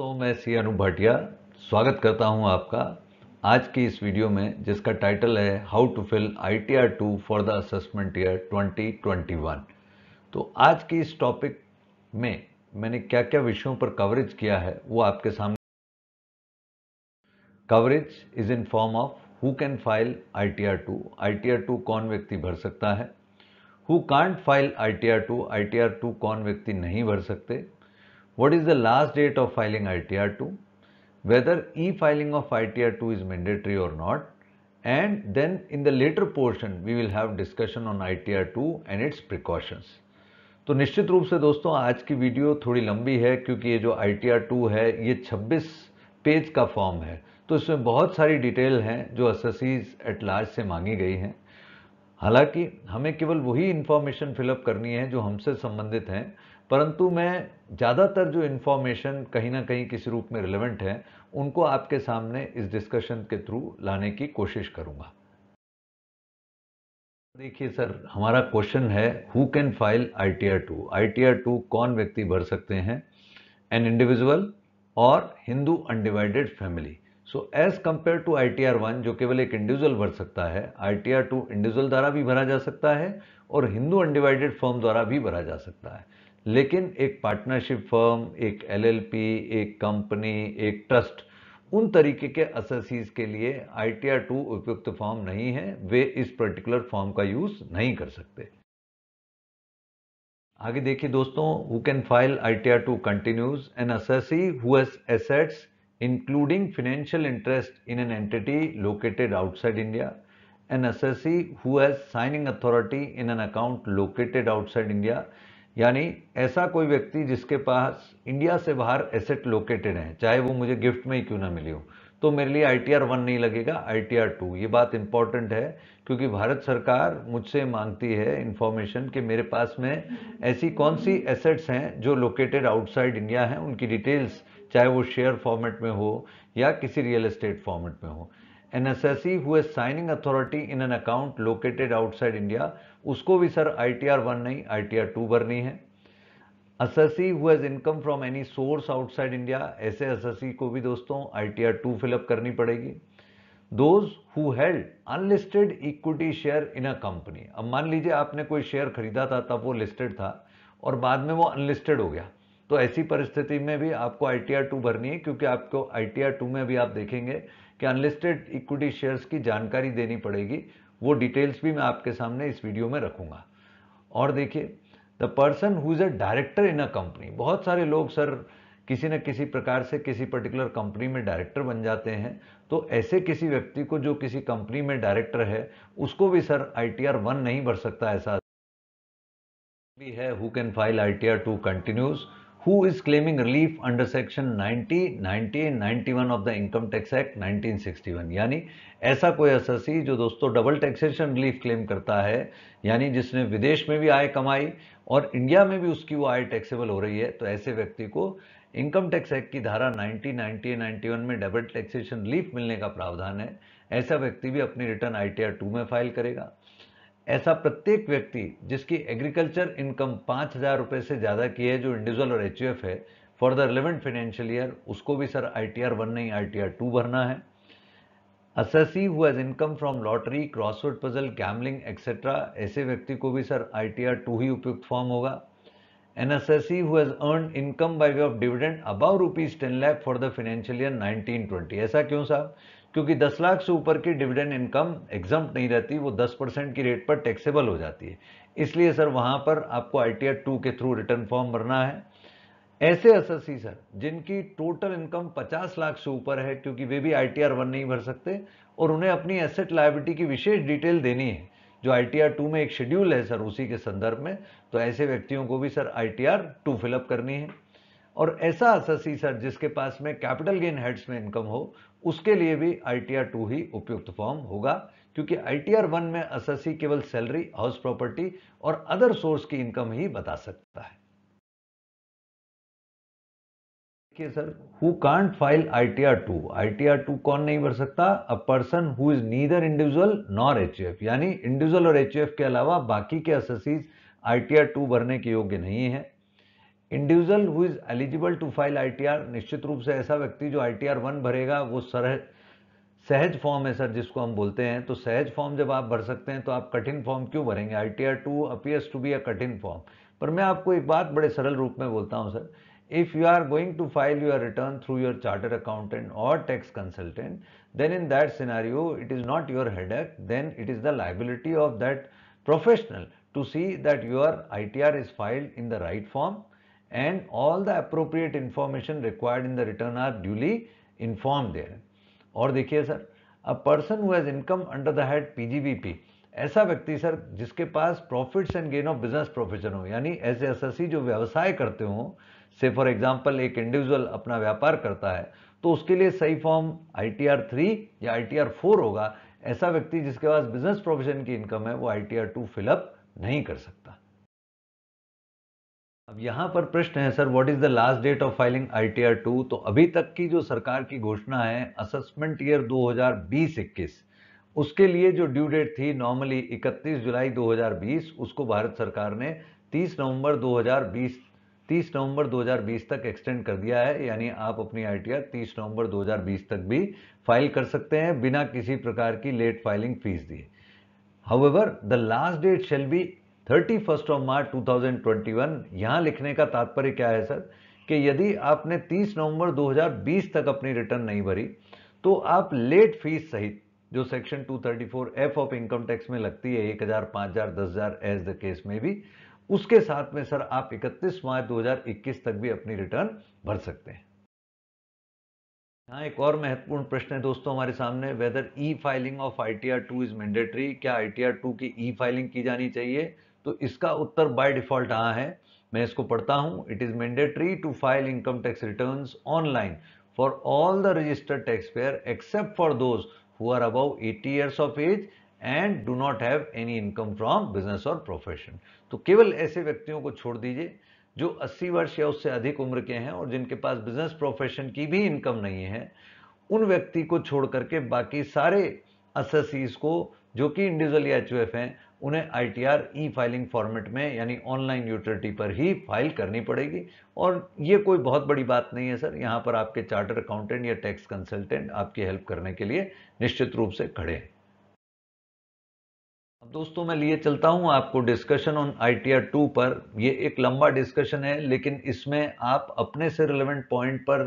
दोस्तों मैं सी अनु भाटिया स्वागत करता हूं आपका आज की इस वीडियो में जिसका टाइटल है how to fill I T R two for the assessment year 2021 तो आज की इस टॉपिक में मैंने क्या क्या विषयों पर कवरेज किया है वो आपके सामने coverage is in form of who can file I T R two I T R two कौन व्यक्ति भर सकता है who can't file I T R two I T R two कौन व्यक्ति नहीं भर सकते What is the last date of filing ITR2? Whether e-filing of ITR2 is mandatory or not. And then in the later portion, we will have discussion on ITR2 and its precautions. तो निश्चित रूप से दोस्तों आज की video थोड़ी लंबी है क्योंकि ये जो आई टी है ये 26 पेज का फॉर्म है तो इसमें बहुत सारी डिटेल हैं जो अससीज एट लार्ज से मांगी गई हैं हालांकि हमें केवल वही इन्फॉर्मेशन फिलअप करनी है जो हमसे संबंधित हैं परंतु मैं ज़्यादातर जो इन्फॉर्मेशन कहीं ना कहीं किसी रूप में रिलेवेंट है उनको आपके सामने इस डिस्कशन के थ्रू लाने की कोशिश करूँगा देखिए सर हमारा क्वेश्चन है who can file I T R two I T R two कौन व्यक्ति भर सकते हैं एन इंडिविजुअल और Hindu undivided family so as compare to I T R one जो केवल एक इंडिविजुअल भर सकता है I T R two individual द्वारा भी भरा जा सकता है और हिंदू अनडिवाइडेड फॉर्म द्वारा भी भरा जा सकता है लेकिन एक पार्टनरशिप फर्म एक एलएलपी एक कंपनी एक ट्रस्ट उन तरीके के असेसीज के लिए आई टी आर टू उपयुक्त फॉर्म नहीं है वे इस पर्टिकुलर फॉर्म का यूज नहीं कर सकते आगे देखिए दोस्तों who can file I T R two continues an assessee who assets including financial interest in an entity located outside India an assessee whose signing authority in an account located outside India यानी ऐसा कोई व्यक्ति जिसके पास India से बाहर asset located है चाहे वो मुझे गिफ्ट में ही क्यों ना मिली हो तो मेरे लिए आई टी आर वन नहीं लगेगा आई टी आर टू ये बात इंपॉर्टेंट है क्योंकि भारत सरकार मुझसे मांगती है इन्फॉर्मेशन कि मेरे पास में ऐसी कौन सी एसेट्स हैं जो लोकेटेड आउटसाइड इंडिया हैं उनकी डिटेल्स चाहे वो शेयर फॉर्मेट में हो या किसी रियल एस्टेट फॉर्मेट में हो N S S assessee who signing authority in an account located outside India उसको भी sir I T R one नहीं आई टी आर टू भरनी है S S assessee who income from any source outside India ऐसे S S assessee को भी दोस्तों I T R two fill up करनी पड़ेगी those who held unlisted equity share in a company अब मान लीजिए आपने कोई शेयर खरीदा था तब वो लिस्टेड था और बाद में वो अनलिस्टेड हो गया तो ऐसी परिस्थिति में भी आपको आई टी आर टू भरनी है क्योंकि आपको आई टी आर टू में भी आप देखेंगे कि अनलिस्टेड इक्विटी शेयर्स की जानकारी देनी पड़ेगी वो डिटेल्स भी मैं आपके सामने इस वीडियो में रखूँगा और देखिए the person who is a director in a company बहुत सारे लोग सर किसी न किसी प्रकार से किसी पर्टिकुलर कंपनी में डायरेक्टर बन जाते हैं तो ऐसे किसी व्यक्ति को जो किसी कंपनी में डायरेक्टर है उसको भी sir I T R one नहीं भर सकता ऐसा भी है who can file I T R two continues who is claiming relief under section 90, 90, 91 of the Income Tax Act 1961 यानी ऐसा कोई अससी जो दोस्तों डबल टैक्सेशन रिलीफ क्लेम करता है यानी जिसने विदेश में भी आय कमाई और इंडिया में भी उसकी वो आय टैक्सेबल हो रही है तो ऐसे व्यक्ति को इनकम टैक्स एक्ट की धारा 90, 90, 91 में डबल टैक्सेशन रिलीफ मिलने का प्रावधान है ऐसा व्यक्ति भी अपनी रिटर्न आई टी में फाइल करेगा ऐसा प्रत्येक व्यक्ति जिसकी एग्रीकल्चर इनकम पाँच हज़ार रुपये से ज़्यादा की है जो इंडिविजुअल और एच है for the relevant financial year उसको भी sir I T R one नहीं आई टी आर टू भरना है who has income from lottery crossword puzzle gambling etcetera ऐसे व्यक्ति को भी sir I T R two ही उपयुक्त फॉर्म होगा an assessee who has earn income by way of dividend above rupees ten lakh for the financial year nineteen twenty ऐसा क्यों साहब क्योंकि 10 लाख से ऊपर की डिविडेंड इनकम एग्जाम नहीं रहती वो 10 परसेंट की रेट पर टैक्सेबल हो जाती है इसलिए सर वहां पर आपको आई टी टू के थ्रू रिटर्न फॉर्म भरना है ऐसे एसएससी सर जिनकी टोटल इनकम 50 लाख से ऊपर है क्योंकि वे भी आई टी वन नहीं भर सकते और उन्हें अपनी एसेट लाइबिलिटी की विशेष डिटेल देनी है जो आई टी टू में एक शेड्यूल है सर उसी के संदर्भ में तो ऐसे व्यक्तियों को भी sir I T two fill up करनी है और ऐसा अससी सर जिसके पास में कैपिटल गेन हेड्स में इनकम हो उसके लिए भी आई टी आर टू ही उपयुक्त फॉर्म होगा क्योंकि आई टी आर वन में अससी केवल सैलरी हाउस प्रॉपर्टी और अदर सोर्स की इनकम ही बता सकता है देखिए sir who can't file I T R two I T R two कौन नहीं भर सकता a person who is neither individual nor H F यानी इंडिविजुअल और एच एफ के अलावा बाकी के एस आई टी आर टू भरने के योग्य नहीं है individual who is eligible to file ITR निश्चित रूप से ऐसा व्यक्ति जो आई टी वन भरेगा वो सरह सहज फॉर्म है सर जिसको हम बोलते हैं तो सहज फॉर्म जब आप भर सकते हैं तो आप कठिन फॉर्म क्यों भरेंगे I T R two appears to be a कठिन फॉर्म पर मैं आपको एक बात बड़े सरल रूप में बोलता हूं sir if you are going to file your return through your charter accountant और tax consultant then in that scenario it is not your act then it is the liability of that professional to see that your I T R is filed in the right form and all the appropriate information required in the return are duly informed there. और देखिए sir a person who has income under the head PGBP ऐसा व्यक्ति sir जिसके पास profits and gain of business profession हो यानी ऐसे सी जो व्यवसाय करते हों से फॉर एग्जाम्पल एक इंडिविजुअल अपना व्यापार करता है तो उसके लिए सही form I T R three या आई टी आर फोर होगा ऐसा व्यक्ति जिसके पास बिजनेस प्रोफेशन की इनकम है वो I T R two fill up नहीं कर सकता अब यहां पर प्रश्न है sir what is the last date of filing I T R two तो अभी तक की जो सरकार की घोषणा है असेसमेंट ईयर 2020-21 उसके लिए जो ड्यू डेट थी नॉर्मली 31 जुलाई 2020 उसको भारत सरकार ने 30 नवंबर 2020 30 नवंबर 2020 तक एक्सटेंड कर दिया है यानी आप अपनी आई टी आर तीस नवंबर 2020 तक भी फाइल कर सकते हैं बिना किसी प्रकार की लेट फाइलिंग फीस दिए how the last date shall be thirty first of March 2021 यहां लिखने का तात्पर्य क्या है सर कि यदि आपने 30 नवंबर 2020 तक अपनी रिटर्न नहीं भरी तो आप लेट फीस सहित जो section 234 F of income tax में लगती है एक हजार हजार दस हजार एज द केस में भी उसके साथ में सर आप 31 मार्च 2021 तक भी अपनी रिटर्न भर सकते हैं हाँ एक और महत्वपूर्ण प्रश्न है दोस्तों हमारे सामने whether e filing of I T R two is mandatory क्या आई टी आर टू की ई फाइलिंग की जानी चाहिए तो इसका उत्तर बाय डिफॉल्ट हाँ है मैं इसको पढ़ता हूं it is mandatory to file income tax return online for all the registered tax payer except for those who are above eighty years of age and do not have any income from business और profession तो केवल ऐसे व्यक्तियों को छोड़ दीजिए जो 80 वर्ष या उससे अधिक उम्र के हैं और जिनके पास बिजनेस प्रोफेशन की भी इनकम नहीं है उन व्यक्ति को छोड़ करके बाकी सारे असेसीज को जो कि इंडिविजुअल एच हैं उन्हें I T R e filing format में यानी ऑनलाइन यूटिलिटी पर ही फाइल करनी पड़ेगी और ये कोई बहुत बड़ी बात नहीं है सर यहाँ पर आपके चार्टर अकाउंटेंट या टैक्स कंसल्टेंट आपकी हेल्प करने के लिए निश्चित रूप से खड़े हैं अब दोस्तों मैं लिए चलता हूं आपको discussion on I T R two पर यह एक लंबा डिस्कशन है लेकिन इसमें आप अपने से रिलेवेंट पॉइंट पर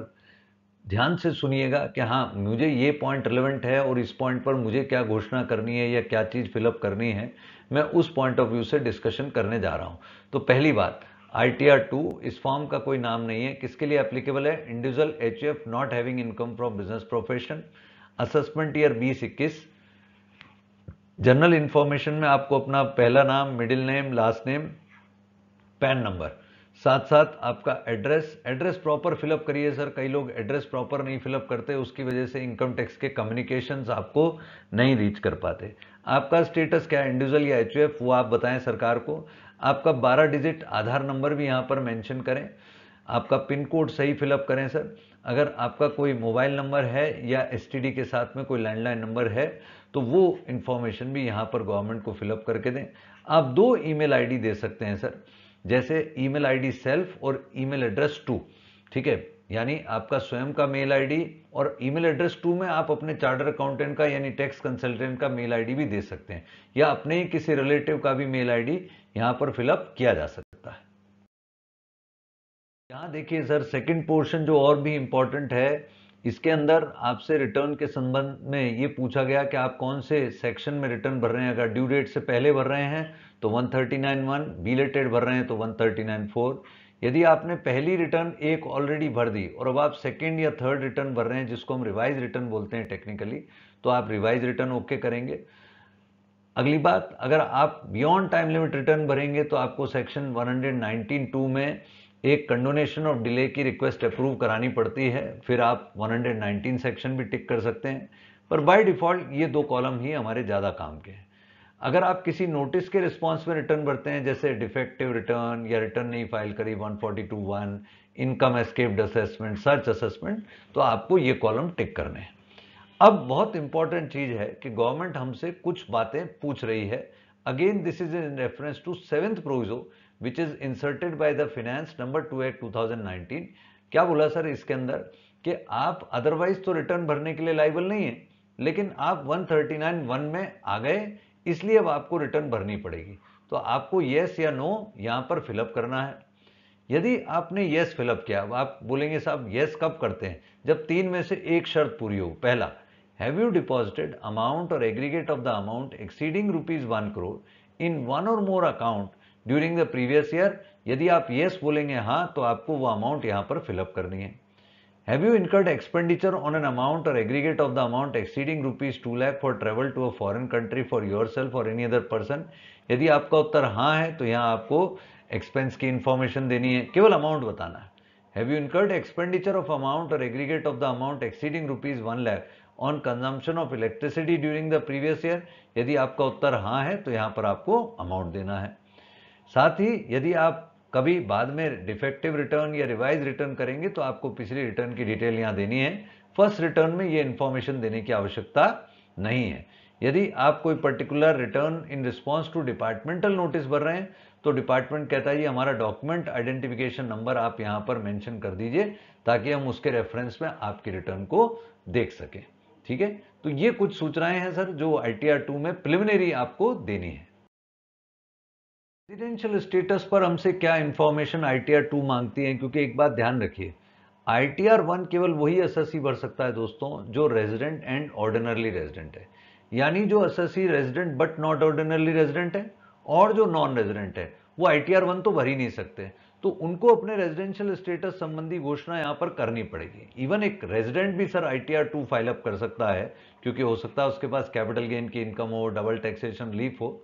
ध्यान से सुनिएगा कि हाँ मुझे ये पॉइंट रिलेवेंट है और इस पॉइंट पर मुझे क्या घोषणा करनी है या क्या चीज़ फिलअप करनी है मैं उस पॉइंट ऑफ व्यू से डिस्कशन करने जा रहा हूं तो पहली बात आई टी आर टू इस फॉर्म का कोई नाम नहीं है किसके लिए एप्लीकेबल है individual H not having income from business profession assessment year बीस इक्कीस जनरल इंफॉर्मेशन में आपको अपना पहला नाम middle name last name PAN number साथ साथ आपका एड्रेस एड्रेस प्रॉपर फिलअप करिए सर कई लोग एड्रेस प्रॉपर नहीं फिलअप करते उसकी वजह से इनकम टैक्स के कम्युनिकेशंस आपको नहीं रीच कर पाते आपका स्टेटस क्या है इंडिविजुअल या एच वो आप बताएं सरकार को आपका 12 डिजिट आधार नंबर भी यहाँ पर मेंशन करें आपका पिन कोड सही फिलअप करें सर अगर आपका कोई मोबाइल नंबर है या एस के साथ में कोई लैंडलाइन नंबर है तो वो इन्फॉर्मेशन भी यहाँ पर गवर्नमेंट को फिलअप करके दें आप दो ईमेल आईडी दे सकते हैं सर जैसे ईमेल आईडी सेल्फ और ईमेल एड्रेस टू ठीक है यानी आपका स्वयं का मेल आईडी और ईमेल एड्रेस टू में आप अपने चार्टर अकाउंटेंट का यानी टैक्स कंसल्टेंट का मेल आईडी भी दे सकते हैं या अपने ही किसी रिलेटिव का भी मेल आईडी यहां पर फिलअप किया जा सकता है यहाँ देखिए सर सेकंड पोर्शन जो और भी इम्पोर्टेंट है इसके अंदर आपसे रिटर्न के संबंध में ये पूछा गया कि आप कौन से सेक्शन में रिटर्न भर रहे हैं अगर ड्यू डेट से पहले भर रहे हैं तो वन थर्टी भर रहे हैं तो वन यदि आपने पहली रिटर्न एक ऑलरेडी भर दी और अब आप सेकेंड या थर्ड रिटर्न भर रहे हैं जिसको हम रिवाइज रिटर्न बोलते हैं टेक्निकली तो आप रिवाइज रिटर्न ओके करेंगे अगली बात अगर आप बियॉन्ड टाइम लिमिट रिटर्न भरेंगे तो आपको सेक्शन 119.2 में एक कंडोनेशन ऑफ डिले की रिक्वेस्ट अप्रूव करानी पड़ती है फिर आप 119 सेक्शन भी टिक कर सकते हैं पर बाय डिफॉल्ट ये दो कॉलम ही हमारे ज़्यादा काम के हैं अगर आप किसी नोटिस के रिस्पॉन्स में रिटर्न भरते हैं जैसे डिफेक्टिव रिटर्न या रिटर्न नहीं फाइल करी 1421 income escaped assessment search assessment तो आपको ये कॉलम टिक करने हैं अब बहुत इंपॉर्टेंट चीज है कि गवर्नमेंट हमसे कुछ बातें पूछ रही है again this is in reference to seventh proviso which is inserted by the finance number two act two क्या बोला सर इसके अंदर कि आप अदरवाइज तो रिटर्न भरने के लिए लाइबल नहीं है लेकिन आप 139 वन में आ गए इसलिए अब आपको रिटर्न भरनी पड़ेगी तो आपको येस या नो यहाँ पर फिलअप करना है यदि आपने येस फिलअप किया अब आप बोलेंगे साहब येस कब करते हैं जब तीन में से एक शर्त पूरी हो पहला हैव यू डिपॉजिटेड अमाउंट और aggregate of the amount exceeding rupees one crore in one और more account during the previous year यदि आप येस बोलेंगे हाँ तो आपको वो अमाउंट यहाँ पर फिलअप करनी है Have you incurred expenditure on an amount or aggregate of the amount exceeding rupees two for travel to a a country for your self और एनी अदर पर्सन यदि आपका उत्तर हाँ है तो यहाँ आपको एक्सपेंस की इन्फॉर्मेशन देनी है केवल अमाउंट बताना है have you incurred expenditure of amount और aggregate of the amount exceeding rupees one lakh on consumption of electricity during the previous year यदि आपका उत्तर हाँ है तो यहाँ पर आपको अमाउंट देना है साथ ही यदि आप कभी बाद में डिफेक्टिव रिटर्न या रिवाइज रिटर्न करेंगे तो आपको पिछली रिटर्न की डिटेल यहाँ देनी है फर्स्ट रिटर्न में ये इन्फॉर्मेशन देने की आवश्यकता नहीं है यदि आप कोई particular return in response to departmental notice भर रहे हैं तो डिपार्टमेंट कहता है ये हमारा डॉक्यूमेंट आइडेंटिफिकेशन नंबर आप यहाँ पर मैंशन कर दीजिए ताकि हम उसके रेफरेंस में आपकी रिटर्न को देख सकें ठीक है तो ये कुछ सूचनाएं हैं सर जो आई टी में प्रिलिमिनरी आपको देनी है रेजिडेंशियल स्टेटस पर हमसे क्या information I T R two मांगती है क्योंकि एक बात ध्यान रखिए आई टी आर वन केवल वही एस भर सकता है दोस्तों जो रेजिडेंट एंड ऑर्डिनरली रेजिडेंट है यानी जो as resident but not ordinarily resident है और जो नॉन रेजिडेंट है वो आई टी आर वन तो भर ही नहीं सकते तो उनको अपने रेजिडेंशियल स्टेटस संबंधी घोषणा यहाँ पर करनी पड़ेगी इवन एक रेजिडेंट भी sir I T R two file up कर सकता है क्योंकि हो सकता है उसके पास कैपिटल गेन की इनकम हो डबल टैक्सेशन लीफ हो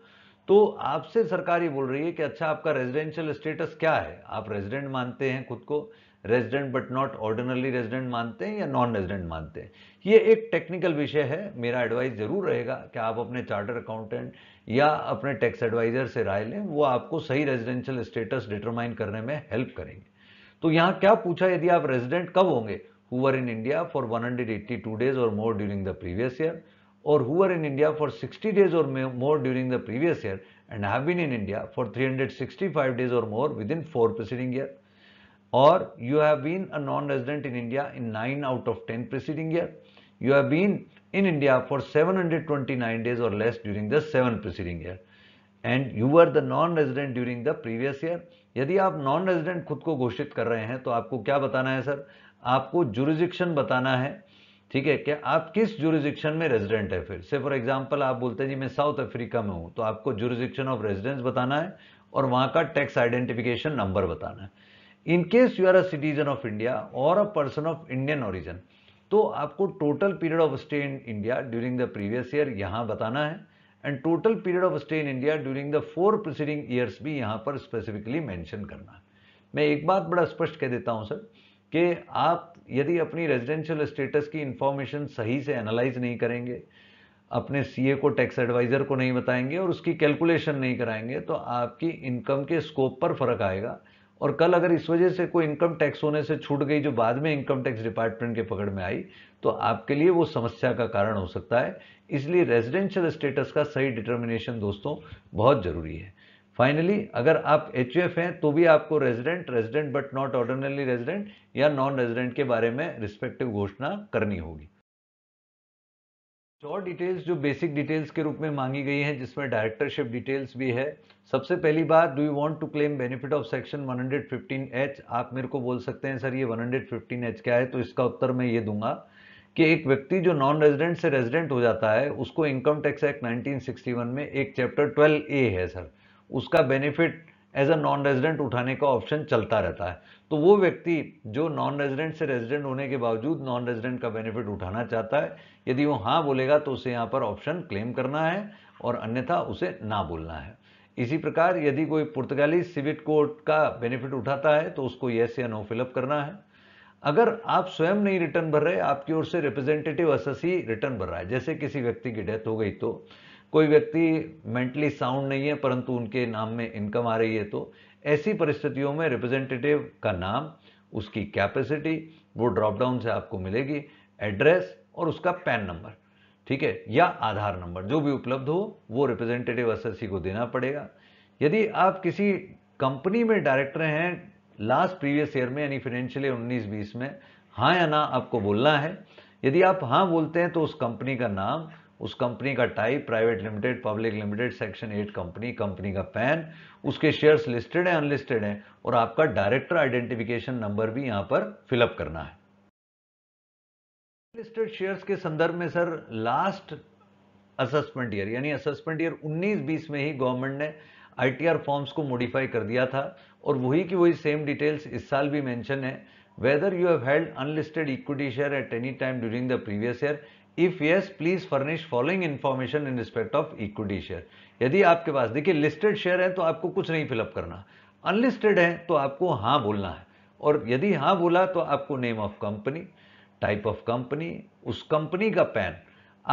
तो आपसे सरकार ये बोल रही है कि अच्छा आपका रेजिडेंशियल स्टेटस क्या है आप रेजिडेंट मानते हैं खुद को resident but not ordinarily resident मानते हैं या नॉन रेजिडेंट मानते हैं ये एक टेक्निकल विषय है मेरा एडवाइस जरूर रहेगा कि आप अपने चार्टर अकाउंटेंट या अपने टैक्स एडवाइजर से राय लें वो आपको सही रेजिडेंशियल स्टेटस डिटरमाइन करने में हेल्प करेंगे तो यहाँ क्या पूछा यदि आप रेजिडेंट कब होंगे who were in India for two days और more during the previous year or who were in India for 60 days or more during the previous year and have been in India for 365 days or more within four preceding year or you have been a non-resident in India in 9 out of 10 preceding year. You have been in India for 729 days or less during the seven preceding year and you were the non-resident during the previous year. यदि आप non resident खुद को घोषित कर रहे हैं तो आपको क्या बताना है सर आपको जुरिजिक्शन बताना है ठीक है क्या आप किस जुरिस्डिक्शन में रेजिडेंट है फिर से फॉर एग्जाम्पल आप बोलते हैं जी मैं साउथ अफ्रीका में हूं तो आपको जुरिस्डिक्शन ऑफ रेजिडेंस बताना है और वहां का टैक्स आइडेंटिफिकेशन नंबर बताना है in case you are a citizen of India और a person of Indian origin तो आपको total period of stay in India during the previous year यहाँ बताना है and total period of stay in India during the four preceding years भी यहाँ पर specifically mention करना है मैं एक बात बड़ा स्पष्ट कह देता हूँ सर कि आप यदि अपनी रेजिडेंशियल स्टेटस की इंफॉर्मेशन सही से एनालाइज नहीं करेंगे अपने सीए को टैक्स एडवाइज़र को नहीं बताएंगे और उसकी कैलकुलेशन नहीं कराएंगे तो आपकी इनकम के स्कोप पर फर्क आएगा और कल अगर इस वजह से कोई इनकम टैक्स होने से छूट गई जो बाद में इनकम टैक्स डिपार्टमेंट के पकड़ में आई तो आपके लिए वो समस्या का कारण हो सकता है इसलिए रेजिडेंशियल स्टेटस का सही डिटर्मिनेशन दोस्तों बहुत ज़रूरी है फाइनली अगर आप एच हैं तो भी आपको resident resident but not ordinarily resident या नॉन रेजिडेंट के बारे में रिस्पेक्टिव घोषणा करनी होगी और डिटेल्स जो बेसिक डिटेल्स के रूप में मांगी गई हैं जिसमें डायरेक्टरशिप डिटेल्स भी है सबसे पहली बात do you want to claim benefit of section H आप मेरे को बोल सकते हैं सर ये एच क्या है तो इसका उत्तर मैं ये दूंगा कि एक व्यक्ति जो नॉन रेजिडेंट से रेजिडेंट हो जाता है उसको इनकम टैक्स एक्ट वन में एक चैप्टर ट्वेल्व ए है सर उसका benefit as a non resident उठाने का ऑप्शन चलता रहता है तो वो व्यक्ति जो नॉन रेजिडेंट से रेजिडेंट होने के बावजूद नॉन रेजिडेंट का बेनिफिट उठाना चाहता है यदि वो हाँ बोलेगा तो उसे यहाँ पर ऑप्शन क्लेम करना है और अन्यथा उसे ना बोलना है इसी प्रकार यदि कोई पुर्तगाली सिविट कोर्ट का बेनिफिट उठाता है तो उसको येस या नो फिलअप करना है अगर आप स्वयं नहीं रिटर्न भर रहे आपकी ओर से रिप्रेजेंटेटिव एसएससी रिटर्न भर रहा है जैसे किसी व्यक्ति की डेथ हो गई तो कोई व्यक्ति मेंटली साउंड नहीं है परंतु उनके नाम में इनकम आ रही है तो ऐसी परिस्थितियों में रिप्रेजेंटेटिव का नाम उसकी कैपेसिटी वो ड्रॉपडाउन से आपको मिलेगी एड्रेस और उसका पैन नंबर ठीक है या आधार नंबर जो भी उपलब्ध हो वो रिप्रेजेंटेटिव एस को देना पड़ेगा यदि आप किसी कंपनी में डायरेक्टर हैं लास्ट प्रीवियस ईयर में यानी फाइनेंशियल उन्नीस बीस में हाँ या ना आपको बोलना है यदि आप हाँ बोलते हैं तो उस कंपनी का नाम उस कंपनी का type private limited public limited section eight company company का पैन उसके शेयर्स लिस्टेड है अनलिस्टेड है और आपका डायरेक्टर आइडेंटिफिकेशन नंबर भी यहां पर फिलअप करना है लिस्टेड शेयर्स के संदर्भ में सर लास्ट असेसमेंट ईयर यानी असेसमेंट ईयर 19-20 में ही गवर्नमेंट ने आईटीआर फॉर्म्स को मॉडिफाई कर दिया था और वही की वही सेम डिटेल्स इस साल भी मेंशन है whether you have held unlisted equity share at any time during the previous year if yes please furnish following information in respect of equity share यदि आपके पास देखिए लिस्टेड शेयर है तो आपको कुछ नहीं फिलअप करना अनलिस्टेड है तो आपको हाँ बोलना है और यदि हाँ बोला तो आपको name of company type of company उस कंपनी का पैन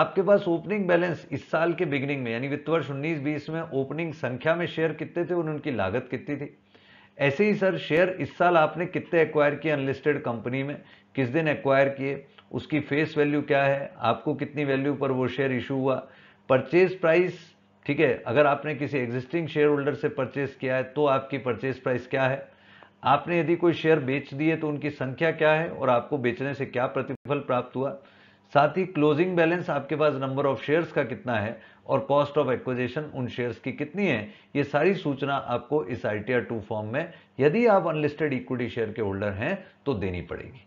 आपके पास ओपनिंग बैलेंस इस साल के बिगिनिंग में यानी वित्त वर्ष उन्नीस बीस में ओपनिंग संख्या में शेयर कितने थे और उनकी लागत कितनी थी ऐसे ही सर शेयर इस साल आपने कितने एक्वायर किए अनलिस्टेड कंपनी में किस दिन एक्वायर किए उसकी फेस वैल्यू क्या है आपको कितनी वैल्यू पर वो शेयर इशू हुआ परचेज प्राइस ठीक है अगर आपने किसी एग्जिस्टिंग शेयर होल्डर से परचेज किया है तो आपकी परचेज प्राइस क्या है आपने यदि कोई शेयर बेच दिए तो उनकी संख्या क्या है और आपको बेचने से क्या प्रतिफल प्राप्त हुआ साथ ही क्लोजिंग बैलेंस आपके पास नंबर ऑफ शेयर्स का कितना है और कॉस्ट ऑफ एक्विजिशन उन शेयर्स की कितनी है ये सारी सूचना आपको इस आई टी टू फॉर्म में यदि आप अनलिस्टेड इक्विटी शेयर के होल्डर हैं तो देनी पड़ेगी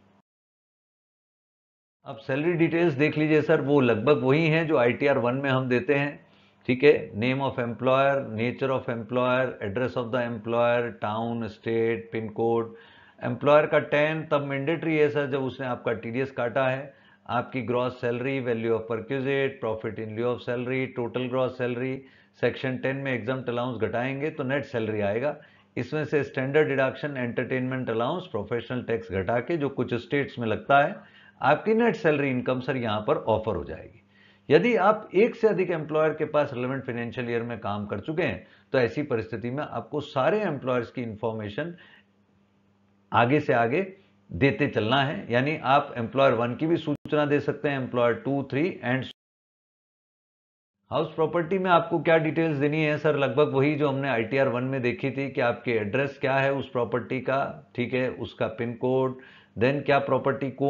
अब सैलरी डिटेल्स देख लीजिए सर वो लगभग वही हैं जो आई टी आर वन में हम देते हैं ठीक है name of employer nature of employer address of the employer town state pin code employer का टेन तब मैंडेटरी है सर जब उसने आपका टी डी एस काटा है आपकी gross salary value of perquisite profit in lieu of salary total gross salary section ten में एग्जाम अलाउंस घटाएंगे तो नेट सैलरी आएगा इसमें से standard deduction entertainment allowance professional tax घटा के जो कुछ स्टेट्स में लगता है आपकी नेट सैलरी इनकम सर यहाँ पर ऑफर हो जाएगी यदि आप एक से अधिक एम्प्लॉयर के पास रिलेवेंट फाइनेंशियल ईयर में काम कर चुके हैं तो ऐसी परिस्थिति में आपको सारे एम्प्लॉयर्स की इंफॉर्मेशन आगे से आगे देते चलना है यानी आप एम्प्लॉयर वन की भी सूचना दे सकते हैं employer two three and house property में आपको क्या डिटेल्स देनी है सर लगभग वही जो हमने आई टी आर वन में देखी थी कि आपके एड्रेस क्या है उस प्रॉपर्टी का ठीक है उसका पिन कोड देन क्या प्रॉपर्टी को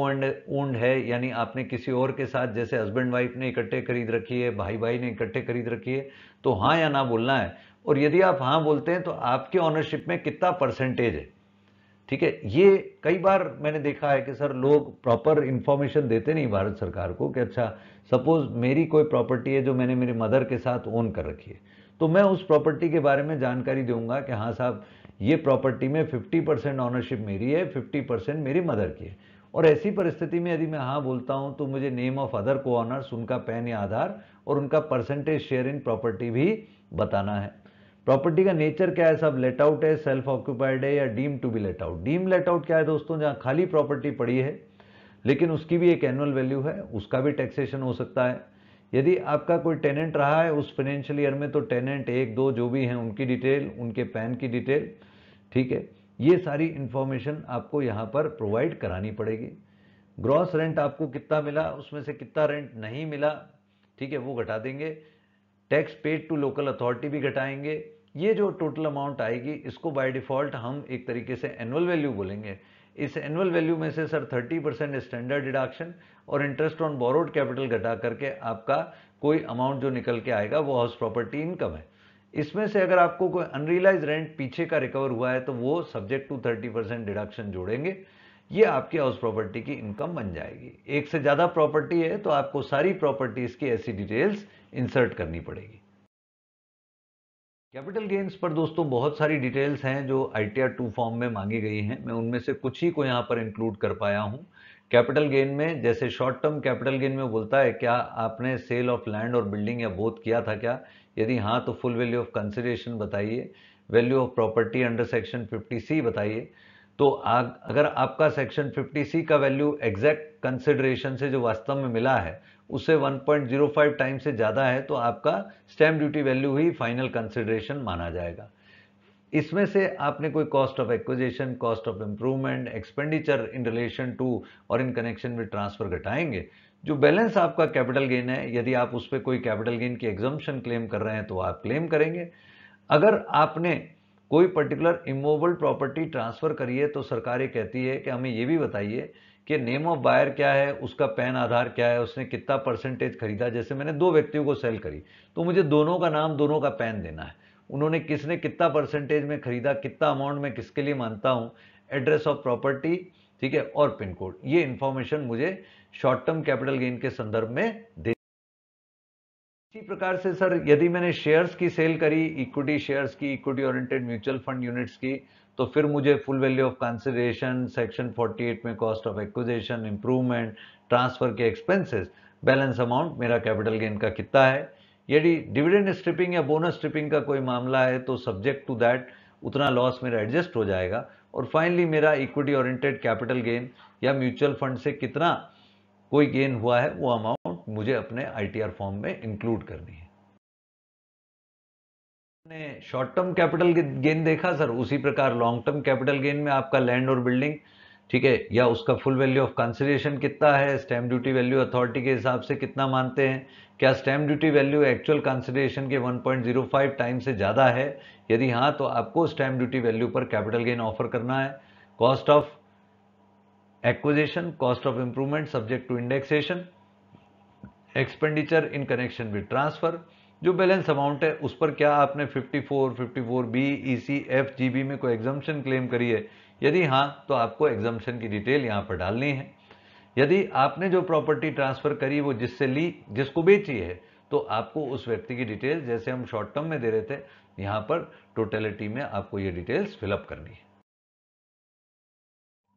ओन्ड है यानी आपने किसी और के साथ जैसे हस्बैंड वाइफ ने इकट्ठे खरीद रखी है भाई भाई ने इकट्ठे खरीद रखी है तो हाँ या ना बोलना है और यदि आप हाँ बोलते हैं तो आपके ऑनरशिप में कितना परसेंटेज है ठीक है ये कई बार मैंने देखा है कि सर लोग प्रॉपर इन्फॉर्मेशन देते नहीं भारत सरकार को कि अच्छा सपोज मेरी कोई प्रॉपर्टी है जो मैंने मेरे मदर के साथ ओन कर रखी है तो मैं उस प्रॉपर्टी के बारे में जानकारी दूंगा कि हाँ साहब ये प्रॉपर्टी में 50 परसेंट ऑनरशिप मेरी है 50 परसेंट मेरी मदर की है और ऐसी परिस्थिति में यदि मैं हाँ बोलता हूँ तो मुझे नेम ऑफ अदर को ऑनर्स उनका पैन या आधार और उनका परसेंटेज शेयर इन प्रॉपर्टी भी बताना है प्रॉपर्टी का नेचर क्या है सब लेट आउट है सेल्फ ऑक्यूपाइड है या deem to be let out deem let out क्या है दोस्तों जहां खाली प्रॉपर्टी पड़ी है लेकिन उसकी भी एक एनुअल वैल्यू है उसका भी टैक्सेशन हो सकता है यदि आपका कोई टेनेंट रहा है उस फाइनेंशियल ईयर में तो टेनेंट एक दो जो भी हैं उनकी डिटेल उनके पैन की डिटेल ठीक है ये सारी इन्फॉर्मेशन आपको यहाँ पर प्रोवाइड करानी पड़ेगी ग्रॉस रेंट आपको कितना मिला उसमें से कितना रेंट नहीं मिला ठीक है वो घटा देंगे tax paid to local authority भी घटाएंगे ये जो टोटल अमाउंट आएगी इसको बाय डिफ़ॉल्ट हम एक तरीके से एनुअल वैल्यू बोलेंगे इस एनुअल वैल्यू में से सर 30 परसेंट स्टैंडर्ड डिडक्शन और इंटरेस्ट ऑन बोरोड कैपिटल घटा करके आपका कोई अमाउंट जो निकल के आएगा वो हाउस प्रॉपर्टी इनकम है इसमें से अगर आपको कोई अनरियलाइज रेंट पीछे का रिकवर हुआ है तो वो subject to thirty percent deduction जोड़ेंगे ये आपकी हाउस प्रॉपर्टी की इनकम बन जाएगी एक से ज़्यादा प्रॉपर्टी है तो आपको सारी प्रॉपर्टीज़ की ऐसी डिटेल्स इंसर्ट करनी पड़ेगी कैपिटल गेन्स पर दोस्तों बहुत सारी डिटेल्स हैं जो आई टी फॉर्म में मांगी गई हैं मैं उनमें से कुछ ही को यहाँ पर इंक्लूड कर पाया हूँ कैपिटल गेन में जैसे शॉर्ट टर्म कैपिटल गेन में बोलता है क्या आपने सेल ऑफ लैंड और बिल्डिंग या बोथ किया था क्या यदि हाँ तो फुल वैल्यू ऑफ कंसिडरेशन बताइए value of property under section fifty C बताइए तो अगर आपका सेक्शन फिफ्टी सी का वैल्यू एग्जैक्ट कंसिडरेशन से जो वास्तव में मिला है उससे 1.05 टाइम से ज़्यादा है तो आपका स्टैम्प ड्यूटी वैल्यू ही फाइनल कंसिडरेशन माना जाएगा इसमें से आपने कोई cost of acquisition cost of improvement expenditure in relation to और इन कनेक्शन विद ट्रांसफर घटाएंगे जो बैलेंस आपका कैपिटल गेन है यदि आप उस पर कोई कैपिटल गेन की एग्जाम्शन क्लेम कर रहे हैं तो आप क्लेम करेंगे अगर आपने कोई पर्टिकुलर इमोबल प्रॉपर्टी ट्रांसफ़र करिए तो सरकार ये कहती है कि हमें ये भी बताइए कि ऑफ बायर क्या है उसका पैन आधार क्या है उसने कितना परसेंटेज खरीदा जैसे मैंने दो व्यक्तियों को सेल करी तो मुझे दोनों का नाम दोनों का पैन देना है उन्होंने किसने कितना परसेंटेज में खरीदा कितना अमाउंट में किसके लिए मानता हूँ एड्रेस ऑफ प्रॉपर्टी ठीक है और पिन कोड ये इन्फॉर्मेशन मुझे शॉर्ट टर्म कैपिटल गेन के संदर्भ में दे इसी प्रकार से सर यदि मैंने शेयर्स की सेल करी इक्विटी शेयर्स की equity oriented mutual fund units की तो फिर मुझे full value of consideration section 48 में cost of acquisition improvement transfer के एक्सपेंसेस बैलेंस अमाउंट मेरा कैपिटल गेन का कितना है यदि डिविडेंड स्ट्रिपिंग या बोनस स्ट्रिपिंग का कोई मामला है तो सब्जेक्ट टू दैट उतना लॉस मेरा एडजस्ट हो जाएगा और फाइनली मेरा इक्विटी ओरिएंटेड कैपिटल गेन या म्यूचुअल फंड से कितना कोई गेन हुआ है वो अमाउंट मुझे अपने आईटीआर फॉर्म में इंक्लूड करनी है ने शॉर्ट टर्म कैपिटल गेन देखा सर उसी प्रकार लॉन्ग टर्म कैपिटल गेन में आपका लैंड और बिल्डिंग ठीक है या उसका फुल वैल्यू ऑफ कंसिडरेशन कितना है स्टैम्प ड्यूटी वैल्यू अथॉरिटी के हिसाब से कितना मानते हैं क्या stamp duty value actual consideration के 1.05 टाइम से ज़्यादा है यदि हाँ तो आपको स्टैम्प ड्यूटी वैल्यू पर कैपिटल गेन ऑफर करना है cost of acquisition cost of improvement subject to indexation expenditure in connection with transfer जो बैलेंस अमाउंट है उस पर क्या आपने 54, 54 B E C F G B में कोई एग्जाम्शन क्लेम करी है यदि हाँ तो आपको एग्जाम्शन की डिटेल यहाँ पर डालनी है यदि आपने जो प्रॉपर्टी ट्रांसफ़र करी वो जिससे ली जिसको बेची है तो आपको उस व्यक्ति की डिटेल जैसे हम शॉर्ट टर्म में दे रहे थे यहाँ पर टोटलिटी में आपको ये डिटेल्स फिलअप करनी है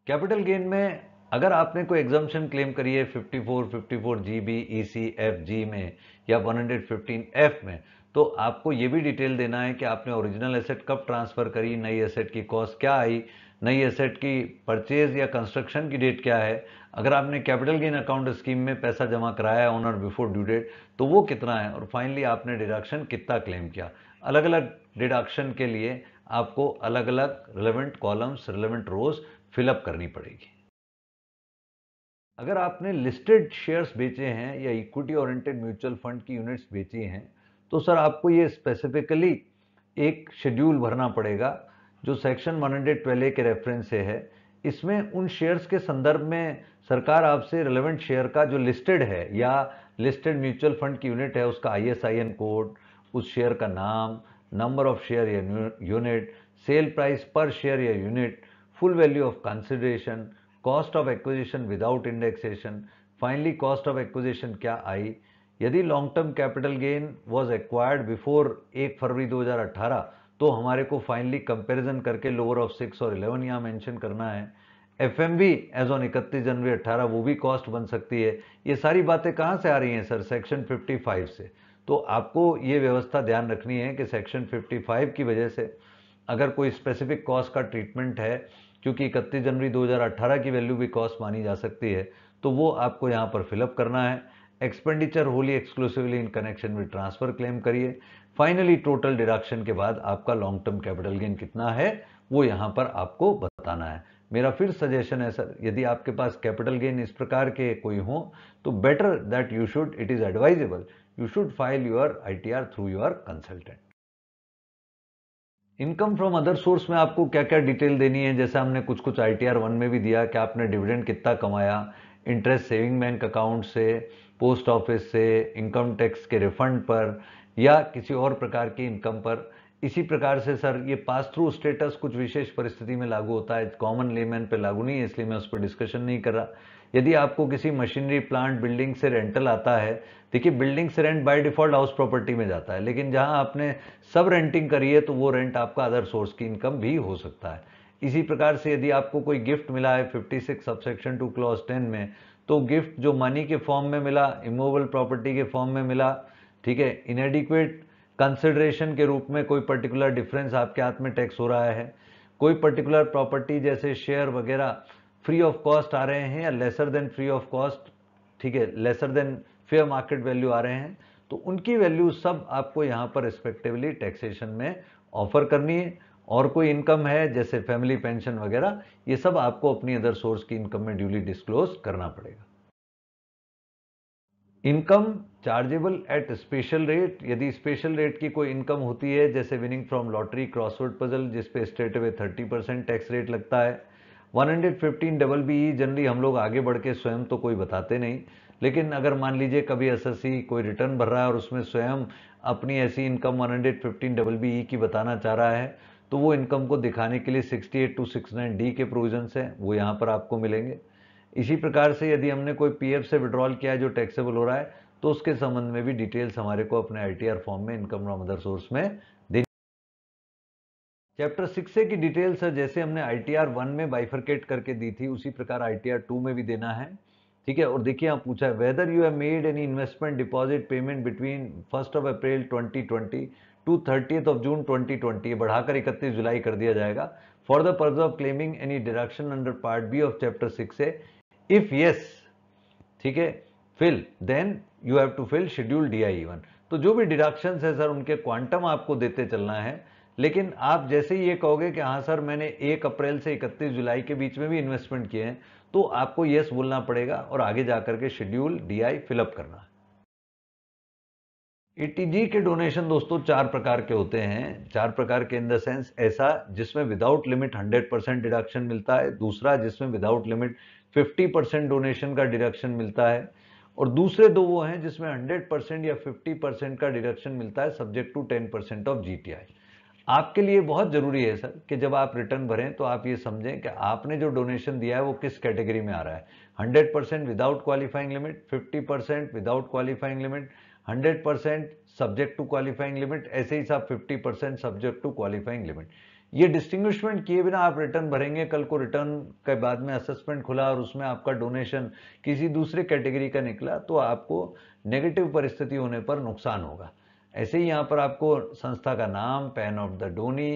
कैपिटल गेन में अगर आपने कोई एग्जामेशन क्लेम करी है 54, 54 जीबी ईसीएफजी में या 115F एफ में तो आपको ये भी डिटेल देना है कि आपने ओरिजिनल एसेट कब ट्रांसफ़र करी नई एसेट की कॉस्ट क्या आई नई एसेट की परचेज या कंस्ट्रक्शन की डेट क्या है अगर आपने कैपिटल गेन अकाउंट स्कीम में पैसा जमा कराया है ऑनर बिफोर ड्यू डेट तो वो कितना है और फाइनली आपने डिडक्शन कितना क्लेम किया अलग अलग डिडक्शन के लिए आपको अलग अलग relevant columns relevant rows fill up करनी पड़ेगी अगर आपने लिस्टेड शेयर्स बेचे हैं या इक्विटी ओरिएंटेड म्यूचुअल फंड की यूनिट्स बेची हैं तो सर आपको ये स्पेसिफिकली एक शेड्यूल भरना पड़ेगा जो सेक्शन वन ए के रेफरेंस से है इसमें उन शेयर्स के संदर्भ में सरकार आपसे रिलेवेंट शेयर का जो लिस्टेड है या लिस्टेड म्यूचुअल फंड की यूनिट है उसका आईएसआईएन कोड उस शेयर का नाम नंबर ऑफ शेयर या unit sale price per share या unit full value of consideration cost of acquisition without indexation finally cost of acquisition क्या आई यदि long term capital gain was acquired before एक फरवरी 2018 तो हमारे को फाइनली कंपेरिजन करके लोअर ऑफ सिक्स और इलेवन यहाँ मैंशन करना है F M B as on इकतीस जनवरी अट्ठारह वो भी कॉस्ट बन सकती है ये सारी बातें कहाँ से आ रही हैं सर सेक्शन 55 से तो आपको ये व्यवस्था ध्यान रखनी है कि सेक्शन 55 की वजह से अगर कोई स्पेसिफिक कॉस्ट का ट्रीटमेंट है क्योंकि 31 जनवरी 2018 की वैल्यू भी कॉस्ट मानी जा सकती है तो वो आपको यहाँ पर फिलअप करना है expenditure wholly exclusively in connection with transfer claim करिए फाइनली टोटल डिडक्शन के बाद आपका लॉन्ग टर्म कैपिटल गेन कितना है वो यहाँ पर आपको बताना है मेरा फिर सजेशन है सर यदि आपके पास कैपिटल गेन इस प्रकार के कोई हो तो better that you should it is advisable you should file your I through your consultant income from other source में आपको क्या क्या डिटेल देनी है जैसे हमने कुछ कुछ आई टी आर वन में भी दिया कि आपने डिविडेंड कितना कमाया इंटरेस्ट सेविंग बैंक अकाउंट से पोस्ट ऑफिस से इनकम टैक्स के रिफंड पर या किसी और प्रकार की इनकम पर इसी प्रकार से सर ये पास थ्रू स्टेटस कुछ विशेष परिस्थिति में लागू होता है कॉमन लेमैन पे लागू नहीं है इसलिए मैं उस पर डिस्कशन नहीं कर रहा यदि आपको किसी मशीनरी प्लांट बिल्डिंग से रेंटल आता है देखिए बिल्डिंग से rent by default house property में जाता है लेकिन जहां आपने सब रेंटिंग करी है तो वो रेंट आपका अदर सोर्स की इनकम भी हो सकता है इसी प्रकार से यदि आपको कोई गिफ्ट मिला है 56 सबसेक्शन टू क्लॉज टेन में तो गिफ्ट जो मनी के फॉर्म में मिला इमोबल प्रॉपर्टी के फॉर्म में मिला ठीक है इनएडिक्वेट कंसिडरेशन के रूप में कोई पर्टिकुलर डिफरेंस आपके हाथ में टैक्स हो रहा है कोई पर्टिकुलर प्रॉपर्टी जैसे शेयर वगैरह फ्री ऑफ कॉस्ट आ रहे हैं या lesser than free of cost ठीक है lesser than fair market value आ रहे हैं तो उनकी वैल्यू सब आपको यहाँ पर रिस्पेक्टिवली टैक्सेशन में ऑफर करनी है और कोई इनकम है जैसे फैमिली पेंशन वगैरह ये सब आपको अपनी अदर सोर्स की इनकम में ड्यूली डिस्क्लोज करना पड़ेगा income chargeable at special rate यदि स्पेशल रेट की कोई इनकम होती है जैसे winning from lottery crossword puzzle जिसपे straightaway thirty percent tax rate लगता है 115 डबल बी जनरली हम लोग आगे बढ़ के स्वयं तो कोई बताते नहीं लेकिन अगर मान लीजिए कभी एसएससी कोई रिटर्न भर रहा है और उसमें स्वयं अपनी ऐसी इनकम 115 डबल बी की बताना चाह रहा है तो वो इनकम को दिखाने के लिए 68 टू 69 डी के प्रोविजंस हैं वो यहाँ पर आपको मिलेंगे इसी प्रकार से यदि हमने कोई एफ से विड्रॉल किया है जो टैक्सेबल हो रहा है तो उसके संबंध में भी डिटेल्स हमारे को अपने आई फॉर्म में इनकम फ्रॉम अदर सोर्स में चैप्टर सिक्स ए की डिटेल्स है जैसे हमने आई टी आर वन में बाइफरकेट करके दी थी उसी प्रकार आई टी आर टू में भी देना है ठीक है और देखिए यहाँ पूछा है whether you have made any investment deposit payment between first of April 2020 to thirty of June 2020 twenty बढ़ाकर इकतीस जुलाई कर दिया जाएगा for the purpose of claiming any deduction under part B of chapter six A if yes ठीक है fill then you have to fill schedule D I one तो जो भी डिडक्शन है सर उनके क्वांटम आपको देते चलना है लेकिन आप जैसे ही ये कहोगे कि हाँ सर मैंने एक अप्रैल से इकतीस जुलाई के बीच में भी इन्वेस्टमेंट किए हैं तो आपको यस बोलना पड़ेगा और आगे जाकर के शेड्यूल डीआई फिलअप करना टी जी के डोनेशन दोस्तों चार प्रकार के होते हैं चार प्रकार के इन द सेंस ऐसा जिसमें विदाउट लिमिट 100 परसेंट डिडक्शन मिलता है दूसरा जिसमें विदाउट लिमिट 50 परसेंट डोनेशन का डिडक्शन मिलता है और दूसरे दो वो हैं जिसमें 100 परसेंट या 50 परसेंट का डिडक्शन मिलता है subject to 10 percent of GTI आपके लिए बहुत ज़रूरी है सर कि जब आप रिटर्न भरें तो आप ये समझें कि आपने जो डोनेशन दिया है वो किस कैटेगरी में आ रहा है 100 percent without qualifying limit 50 percent without qualifying limit 100 percent subject to qualifying limit ऐसे ही साहब 50 percent subject to qualifying limit ये डिस्टिंग्विशमेंट किए बिना आप रिटर्न भरेंगे कल को रिटर्न के बाद में असेसमेंट खुला और उसमें आपका डोनेशन किसी दूसरे कैटेगरी का निकला तो आपको नेगेटिव परिस्थिति होने पर नुकसान होगा ऐसे ही यहाँ पर आपको संस्था का नाम पैन ऑफ द डोनी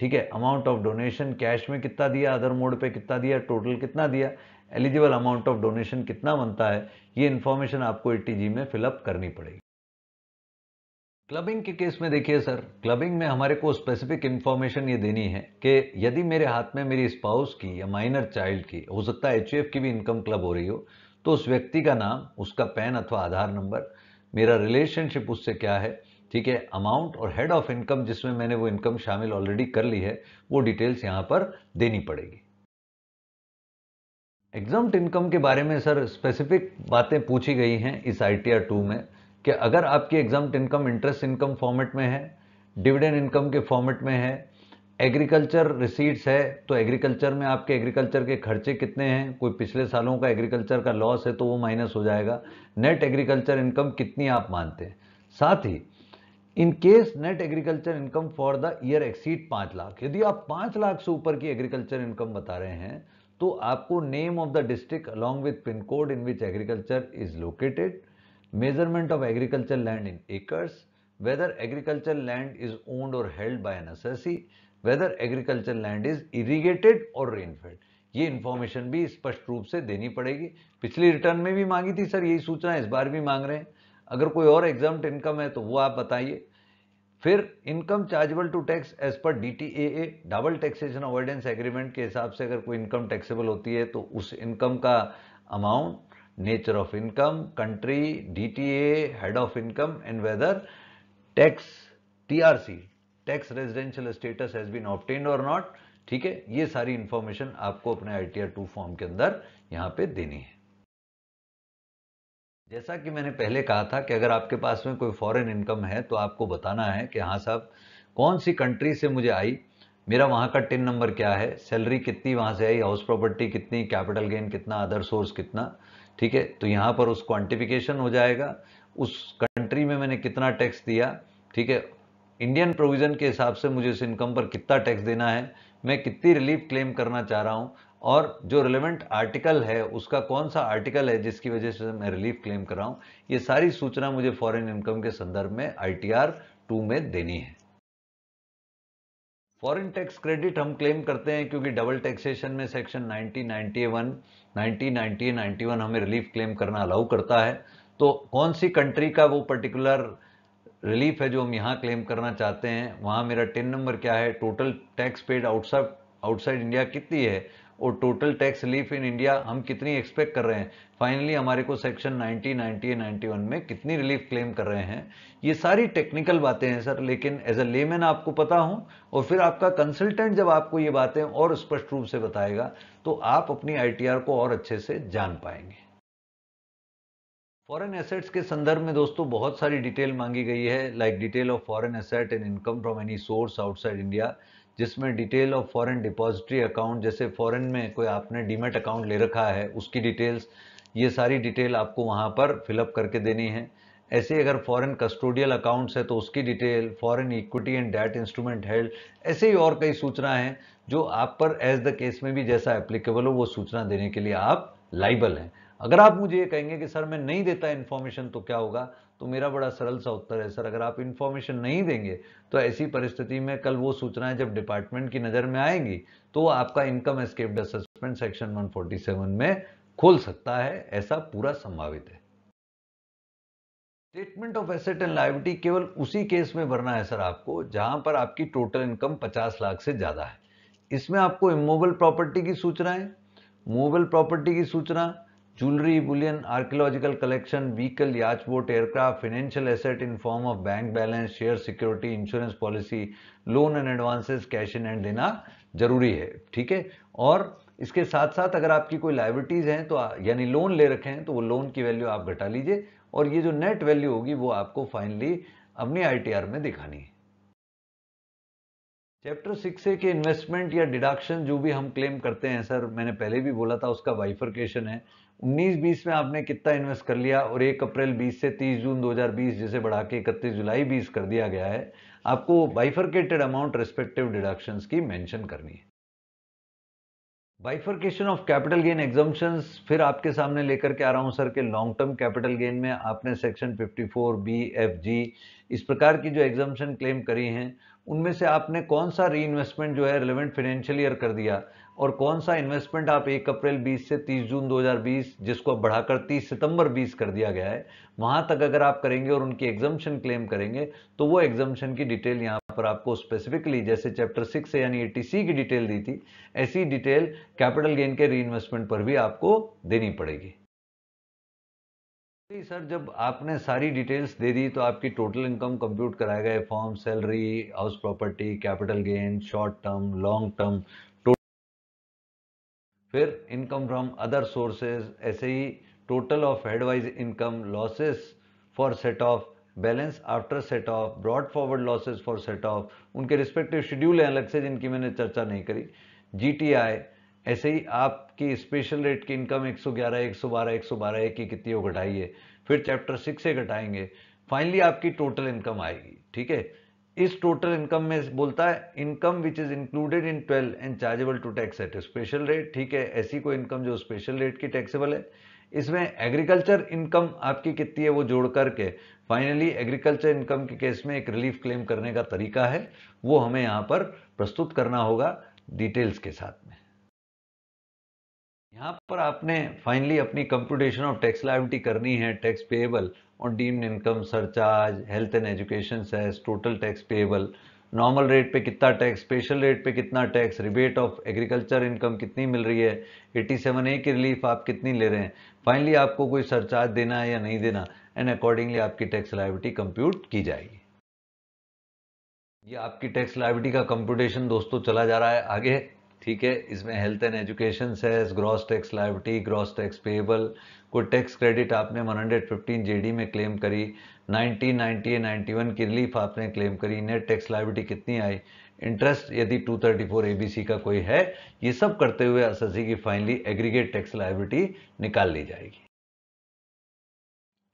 ठीक है अमाउंट ऑफ डोनेशन कैश में कितना दिया अदर मोड पे कितना दिया टोटल कितना दिया एलिजिबल अमाउंट ऑफ डोनेशन कितना बनता है ये इन्फॉर्मेशन आपको जी में फिलअप करनी पड़ेगी क्लबिंग के केस में देखिए सर क्लबिंग में हमारे को स्पेसिफिक इन्फॉर्मेशन ये देनी है कि यदि मेरे हाथ में मेरी स्पाउस की या माइनर चाइल्ड की हो सकता है एच की भी इनकम क्लब हो रही हो तो उस व्यक्ति का नाम उसका पैन अथवा आधार नंबर मेरा रिलेशनशिप उससे क्या है ठीक है अमाउंट और हेड ऑफ इनकम जिसमें मैंने वो इनकम शामिल ऑलरेडी कर ली है वो डिटेल्स यहाँ पर देनी पड़ेगी एग्जाम इनकम के बारे में सर स्पेसिफिक बातें पूछी गई हैं इस आई टी आर टू में कि अगर आपकी exempt income interest income format में है डिविडेंड इनकम के फॉर्मेट में है एग्रीकल्चर रिसीट्स है तो एग्रीकल्चर में आपके एग्रीकल्चर के खर्चे कितने हैं कोई पिछले सालों का एग्रीकल्चर का लॉस है तो वो माइनस हो जाएगा नेट एग्रीकल्चर इनकम कितनी आप मानते हैं साथ ही in case net agriculture income for the year exceed पाँच लाख यदि आप पाँच लाख से ऊपर की एग्रीकल्चर इनकम बता रहे हैं तो आपको name of the district along with pin code in which agriculture is located measurement of agriculture land in acres land is owned और held by N S S C whether agriculture land is irrigated और rainfed ये information भी स्पष्ट रूप से देनी पड़ेगी पिछली रिटर्न में भी मांगी थी सर यही सूचना इस बार भी मांग रहे हैं अगर कोई और एग्जाम इनकम है तो वो आप बताइए फिर income chargeable to tax as per D T A double taxation avoidance agreement के हिसाब से अगर कोई इनकम टैक्सेबल होती है तो उस इनकम का amount nature of income country D T A head of income and whether tax T R C tax residential status has been obtained और नॉट ठीक है ये सारी इंफॉर्मेशन आपको अपने आई टी फॉर्म के अंदर यहाँ पे देनी है जैसा कि मैंने पहले कहा था कि अगर आपके पास में कोई फॉरेन इनकम है तो आपको बताना है कि हाँ साहब कौन सी कंट्री से मुझे आई मेरा वहाँ का टिन नंबर क्या है सैलरी कितनी वहाँ से आई हाउस प्रॉपर्टी कितनी कैपिटल गेन कितना अदर सोर्स कितना ठीक है तो यहाँ पर उस क्वांटिफिकेशन हो जाएगा उस कंट्री में मैंने कितना टैक्स दिया ठीक है इंडियन प्रोविज़न के हिसाब से मुझे इस इनकम पर कितना टैक्स देना है मैं कितनी रिलीफ क्लेम करना चाह रहा हूँ और जो रिलेवेंट आर्टिकल है उसका कौन सा आर्टिकल है जिसकी वजह से मैं रिलीफ क्लेम कर रहा हूँ ये सारी सूचना मुझे फॉरेन इनकम के संदर्भ में आई टी आर टू में देनी है फॉरेन टैक्स क्रेडिट हम क्लेम करते हैं क्योंकि डबल टैक्सेशन में सेक्शन 90, 91, नाइनटी नाइनटी वन हमें रिलीफ क्लेम करना अलाउ करता है तो कौन सी कंट्री का वो पर्टिकुलर रिलीफ है जो हम यहाँ क्लेम करना चाहते हैं वहाँ मेरा टेन नंबर क्या है total tax paid outside outside India कितनी है और total tax relief in India हम कितनी एक्सपेक्ट कर रहे हैं फाइनली हमारे को सेक्शन 90, 90, 91 में कितनी रिलीफ क्लेम कर रहे हैं ये सारी टेक्निकल बातें हैं सर लेकिन एज अ लेमैन आपको पता हो और फिर आपका कंसल्टेंट जब आपको ये बातें और स्पष्ट रूप से बताएगा तो आप अपनी आई को और अच्छे से जान पाएंगे फॉरेन एसेट्स के संदर्भ में दोस्तों बहुत सारी डिटेल मांगी गई है like detail of foreign asset and income from any source outside India जिसमें detail of foreign depository account जैसे फॉरेन में कोई आपने डीमेट अकाउंट ले रखा है उसकी डिटेल्स ये सारी डिटेल आपको वहाँ पर फिलअप करके देनी है ऐसे अगर फॉरेन कस्टोडियल अकाउंट्स है तो उसकी detail foreign equity and debt instrument held ऐसे ही और कई सूचना हैं जो आप पर एज द केस में भी जैसा एप्लीकेबल हो वो सूचना देने के लिए आप लाइबल हैं अगर आप मुझे ये कहेंगे कि सर मैं नहीं देता इन्फॉर्मेशन तो क्या होगा तो मेरा बड़ा सरल सा उत्तर है सर अगर आप इन्फॉर्मेशन नहीं देंगे तो ऐसी परिस्थिति में कल वो सूचनाएं जब डिपार्टमेंट की नज़र में आएंगी तो आपका इनकम एस्केप्ड असेसमेंट सेक्शन 147 में खोल सकता है ऐसा पूरा संभावित है statement of asset and liability केवल उसी केस में भरना है सर आपको जहां पर आपकी टोटल इनकम 50 लाख से ज़्यादा है इसमें आपको इमोबल प्रॉपर्टी की सूचनाएं मोबल प्रॉपर्टी की सूचना jewelry, bullion, archaeological collection, vehicle, yacht, boat, aircraft, financial asset in form of bank balance, share security, insurance policy, loan and advances, cash in and देना जरूरी है ठीक है और इसके साथ साथ अगर आपकी कोई लाइबिलिटीज़ हैं तो यानी लोन ले रखे हैं तो वो लोन की वैल्यू आप घटा लीजिए और ये जो नेट वैल्यू होगी वो आपको फाइनली अपनी आईटीआर में दिखानी है चैप्टर सिक्स के इन्वेस्टमेंट या डिडक्शन जो भी हम क्लेम करते हैं सर मैंने पहले भी बोला था उसका वाइफरकेशन है 19-20 में आपने कितना इन्वेस्ट कर लिया और 1 अप्रैल 20 से 30 जून 2020 जिसे बढ़ा के इकतीस जुलाई 20 कर दिया गया है आपको बाइफर्केटेड अमाउंट रेस्पेक्टिव डिडक्शन की मेंशन करनी है bifurcation of capital gain exemption फिर आपके सामने लेकर के आ रहा हूं सर के लॉन्ग टर्म कैपिटल गेन में आपने सेक्शन 54 बी एफ जी इस प्रकार की जो एग्जाम्शन क्लेम करी हैं उनमें से आपने कौन सा री इन्वेस्टमेंट जो है रिलेवेंट फाइनेंशियल ईयर कर दिया और कौन सा इन्वेस्टमेंट आप 1 अप्रैल 20 से 30 जून 2020 जिसको बढ़ाकर 30 सितंबर 20 कर दिया गया है वहां तक अगर आप करेंगे और उनकी एग्जाम्शन क्लेम करेंगे तो वो एग्जाम्शन की डिटेल यहाँ पर आपको स्पेसिफिकली जैसे चैप्टर सिक्स से यानी एटीसी की डिटेल दी थी ऐसी डिटेल कैपिटल गेन के री पर भी आपको देनी पड़ेगी सर जब आपने सारी डिटेल्स दे दी तो आपकी टोटल इनकम कंप्यूट कराए गए form salary house property capital gain short term long term फिर इनकम फ्रॉम अदर सोर्सेज ऐसे ही total of headwise income losses for set off balance after set off brought forward losses for set off उनके respective schedule हैं अलग से जिनकी मैंने चर्चा नहीं करी जीटीआई ऐसे ही आपकी स्पेशल रेट की इनकम 111, 112, 112 एक की कितनी हो घटाइए फिर चैप्टर सिक्स से घटाएंगे फाइनली आपकी टोटल इनकम आएगी ठीक है इस टोटल इनकम में बोलता है income which is included in twelve and chargeable to tax at special rate ठीक है ऐसी कोई इनकम जो स्पेशल रेट की टैक्सेबल है इसमें एग्रीकल्चर इनकम आपकी कितनी है वो जोड़ करके फाइनली एग्रीकल्चर इनकम के केस में एक रिलीफ क्लेम करने का तरीका है वो हमें यहाँ पर प्रस्तुत करना होगा डिटेल्स के साथ में यहाँ पर आपने फाइनली अपनी कंप्यूटेशन ऑफ टैक्स लाइबिलिटी करनी है टैक्स पेएबल और deemed income surcharge health and education cess total tax payable normal rate पे कितना टैक्स स्पेशल रेट पे कितना tax rebate of agriculture income कितनी मिल रही है 87 ए की रिलीफ आप कितनी ले रहे हैं फाइनली आपको कोई सरचार्ज देना है या नहीं देना एंड अकॉर्डिंगली आपकी टैक्स लाइबिलिटी कंप्यूट की जाएगी ये आपकी टैक्स लाइबिलिटी का कंप्यूटेशन दोस्तों चला जा रहा है आगे ठीक है इसमें health and education cess gross tax liability gross tax payable कोई टैक्स क्रेडिट आपने 115 जेडी में क्लेम करी नाइनटीन एंड नाइन्टी वन की रिलीफ आपने क्लेम करी नेट टैक्स लाइबिलिटी कितनी आई इंटरेस्ट यदि 234 एबीसी का कोई है ये सब करते हुए सी की फाइनली एग्रीगेट टैक्स लाइबिलिटी निकाल ली जाएगी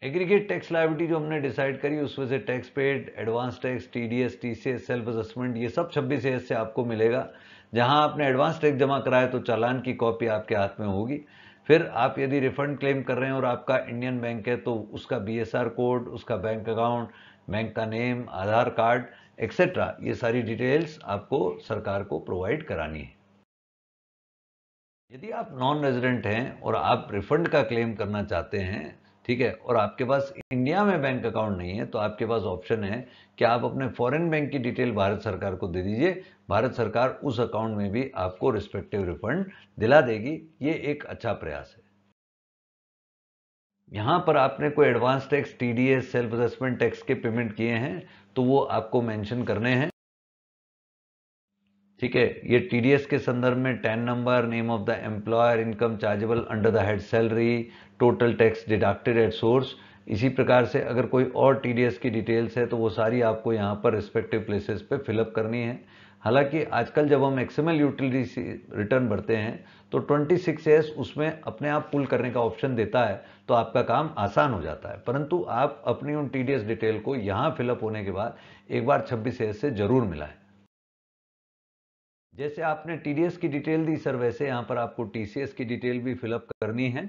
एग्रीगेट टैक्स लाइबिलिटी जो हमने डिसाइड करी उसमें से tax paid advance tax TDS TCS self assessment ये सब छब्बीस एस से आपको मिलेगा जहां आपने एडवांस टैक्स जमा कराया तो चालान की कॉपी आपके हाथ में होगी फिर आप यदि रिफंड क्लेम कर रहे हैं और आपका इंडियन बैंक है तो उसका बी कोड उसका बैंक अकाउंट बैंक का नेम आधार कार्ड एक्सेट्रा ये सारी डिटेल्स आपको सरकार को प्रोवाइड करानी है यदि आप नॉन रेजिडेंट हैं और आप रिफंड का क्लेम करना चाहते हैं ठीक है और आपके पास इंडिया में बैंक अकाउंट नहीं है तो आपके पास ऑप्शन है कि आप अपने फॉरेन बैंक की डिटेल भारत सरकार को दे दीजिए भारत सरकार उस अकाउंट में भी आपको रिस्पेक्टिव रिफंड दिला देगी ये एक अच्छा प्रयास है यहां पर आपने कोई advance tax TDS self assessment tax के पेमेंट किए हैं तो वो आपको मैंशन करने हैं ठीक है ये टीडीएस के संदर्भ में TAN number name of the employer income chargeable under the head salary total tax deducted at source इसी प्रकार से अगर कोई और टीडीएस की डिटेल्स है तो वो सारी आपको यहाँ पर रिस्पेक्टिव प्लेसेस पे फिलअप करनी है हालांकि आजकल जब हम एक्सएमएल यूटिलिटी रिटर्न भरते हैं तो 26S उसमें अपने आप पुल करने का ऑप्शन देता है तो आपका काम आसान हो जाता है परंतु आप अपनी उन टी डिटेल को यहाँ फिलअप होने के बाद एक बार 26S से ज़रूर मिलाएं जैसे आपने टी की डिटेल दी सर वैसे यहाँ पर आपको टी की डिटेल भी फिलअप करनी है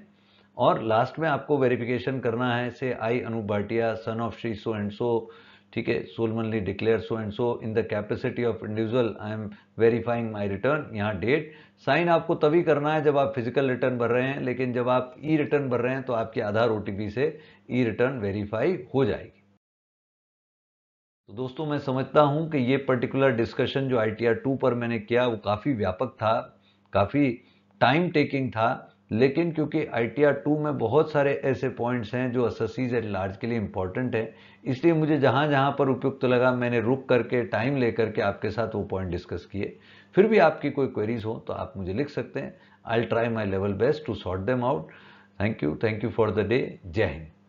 और लास्ट में आपको वेरिफिकेशन करना है से I Anoop Bhatia son of Shri so and so ठीक है solemnly declare so and so in the capacity of individual I am verifying my return यहाँ डेट साइन आपको तभी करना है जब आप फिजिकल रिटर्न भर रहे हैं लेकिन जब आप ई रिटर्न भर रहे हैं तो आपकी आधार ओ से ई रिटर्न वेरीफाई हो जाएगी तो दोस्तों मैं समझता हूँ कि ये पर्टिकुलर डिस्कशन जो आई टी आर टू पर मैंने किया वो काफ़ी व्यापक था काफ़ी टाइम टेकिंग था लेकिन क्योंकि आई टी आर टू में बहुत सारे ऐसे पॉइंट्स हैं जो अससीज एट लार्ज के लिए इम्पॉर्टेंट है इसलिए मुझे जहाँ जहाँ पर उपयुक्त तो लगा मैंने रुक करके टाइम ले करके आपके साथ वो पॉइंट डिस्कस किए फिर भी आपकी कोई क्वेरीज हो तो आप मुझे लिख सकते हैं I try my level best to sort them out thank you thank you for the day Jai Hind